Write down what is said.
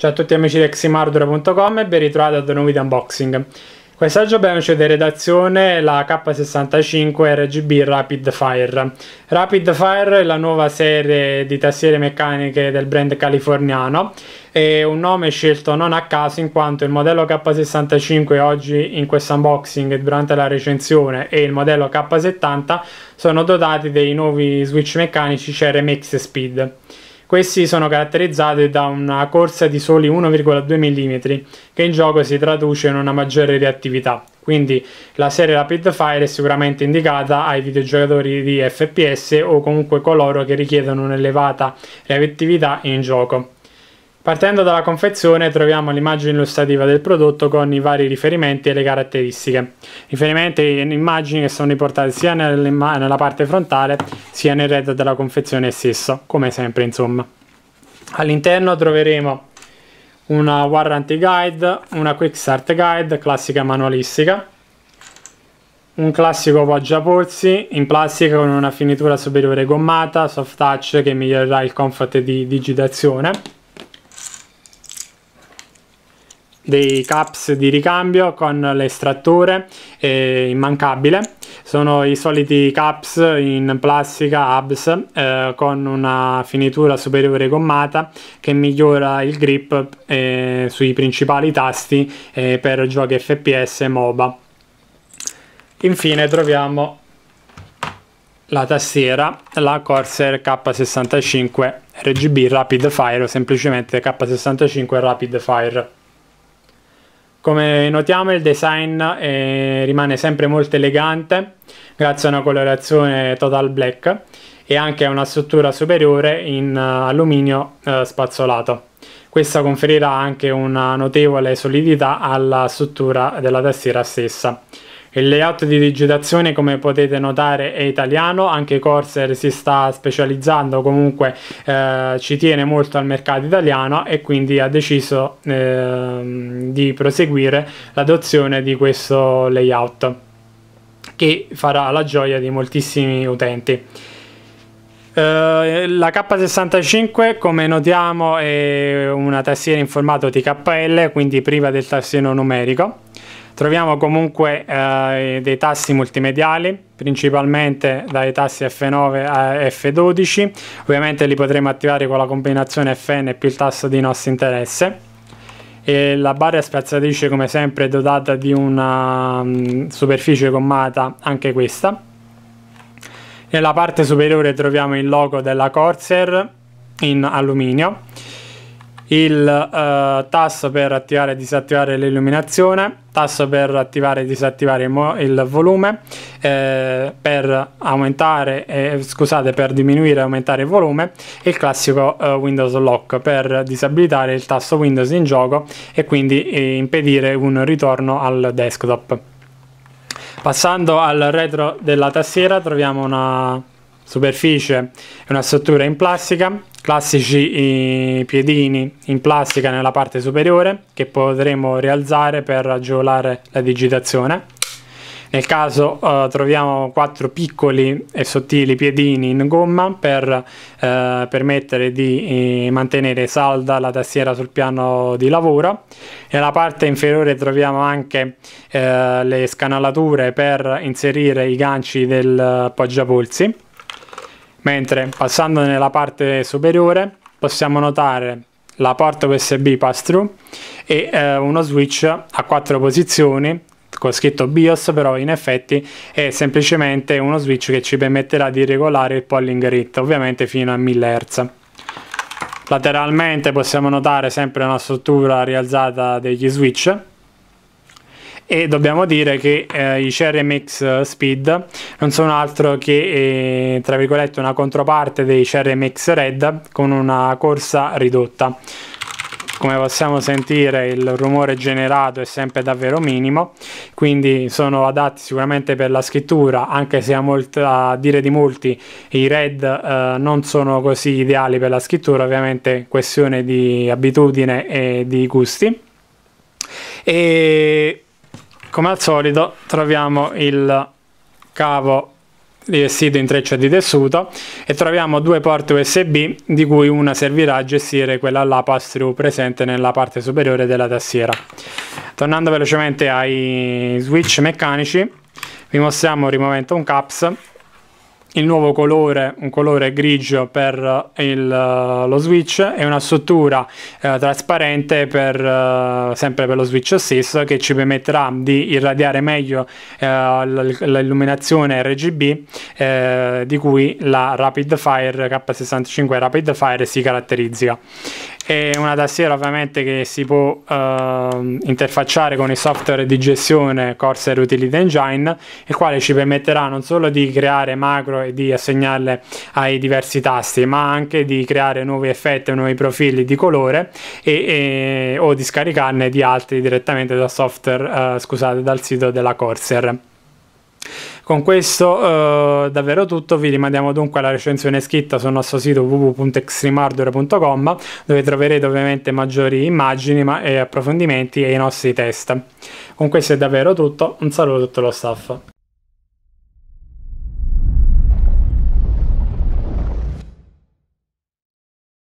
Ciao a tutti amici di eximardure.com e ben ritrovati ad un nuovo video unboxing. Quest'oggi abbiamo in redazione la K65 RGB Rapid Fire. Rapid Fire è la nuova serie di tastiere meccaniche del brand californiano e un nome scelto non a caso in quanto il modello K65 oggi in questo unboxing durante la recensione e il modello K70 sono dotati dei nuovi switch meccanici CRMX Speed. Questi sono caratterizzati da una corsa di soli 1,2 mm che in gioco si traduce in una maggiore reattività. Quindi la serie Rapid Fire è sicuramente indicata ai videogiocatori di FPS o comunque coloro che richiedono un'elevata reattività in gioco. Partendo dalla confezione troviamo l'immagine illustrativa del prodotto con i vari riferimenti e le caratteristiche. Riferimenti e immagini che sono riportate sia nella parte frontale sia nel red della confezione stesso, come sempre insomma. All'interno troveremo una warranty guide, una quick start guide classica manualistica, un classico poggia poggiapolsi in plastica con una finitura superiore gommata, soft touch che migliorerà il comfort di digitazione dei caps di ricambio con l'estrattore eh, immancabile sono i soliti caps in plastica hubs eh, con una finitura superiore gommata che migliora il grip eh, sui principali tasti eh, per giochi fps e moba infine troviamo la tastiera, la Corsair K65 RGB Rapid Fire o semplicemente K65 Rapid Fire. Come notiamo il design eh, rimane sempre molto elegante grazie a una colorazione total black e anche a una struttura superiore in eh, alluminio eh, spazzolato. Questa conferirà anche una notevole solidità alla struttura della tastiera stessa. Il layout di digitazione come potete notare è italiano, anche Corsair si sta specializzando, comunque eh, ci tiene molto al mercato italiano e quindi ha deciso eh, di proseguire l'adozione di questo layout che farà la gioia di moltissimi utenti. Uh, la K65 come notiamo è una tastiera in formato TKL quindi priva del tastino numerico Troviamo comunque eh, dei tassi multimediali, principalmente dai tassi F9 a F12, ovviamente li potremo attivare con la combinazione FN più il tasto di nostro interesse. E la barra spiazzatrice, come sempre è dotata di una mh, mm, superficie gommata, anche questa. Nella parte superiore troviamo il logo della Corsair in alluminio, il eh, tasto per attivare e disattivare l'illuminazione, tasto per attivare e disattivare il volume, eh, per, eh, scusate, per diminuire e aumentare il volume e il classico eh, Windows Lock per disabilitare il tasto Windows in gioco e quindi eh, impedire un ritorno al desktop. Passando al retro della tastiera troviamo una superficie e una struttura in plastica classici piedini in plastica nella parte superiore che potremo rialzare per agevolare la digitazione. Nel caso eh, troviamo quattro piccoli e sottili piedini in gomma per eh, permettere di eh, mantenere salda la tastiera sul piano di lavoro. Nella parte inferiore troviamo anche eh, le scanalature per inserire i ganci del eh, poggiapolsi mentre passando nella parte superiore possiamo notare la porta USB pass-through e eh, uno switch a quattro posizioni con scritto BIOS però in effetti è semplicemente uno switch che ci permetterà di regolare il polling rate ovviamente fino a 1000 Hz lateralmente possiamo notare sempre una struttura rialzata degli switch e dobbiamo dire che eh, i Cherry MX eh, Speed non sono altro che eh, tra virgolette una controparte dei Cherry MX Red con una corsa ridotta come possiamo sentire il rumore generato è sempre davvero minimo quindi sono adatti sicuramente per la scrittura anche se a, molto, a dire di molti i red eh, non sono così ideali per la scrittura ovviamente questione di abitudine e di gusti e come al solito troviamo il cavo rivestito in treccia di tessuto e troviamo due porte USB di cui una servirà a gestire quella là pass through presente nella parte superiore della tastiera. Tornando velocemente ai switch meccanici, vi mostriamo rimuovendo un caps il nuovo colore, un colore grigio per eh, il, eh, lo switch e una struttura eh, trasparente per, eh, sempre per lo switch assist che ci permetterà di irradiare meglio eh, l'illuminazione RGB eh, di cui la Rapid Fire K65 Rapid Fire si caratterizza. È una tastiera ovviamente che si può ehm, interfacciare con il software di gestione Corsair Utility Engine, il quale ci permetterà non solo di creare macro e di assegnarle ai diversi tasti, ma anche di creare nuovi effetti o nuovi profili di colore e, e, o di scaricarne di altri direttamente da software, eh, scusate, dal sito della Corsair. Con questo eh, davvero tutto, vi rimandiamo dunque alla recensione scritta sul nostro sito www.extremehardware.com dove troverete ovviamente maggiori immagini ma, e approfondimenti e i nostri test. Con questo è davvero tutto, un saluto a tutto lo staff.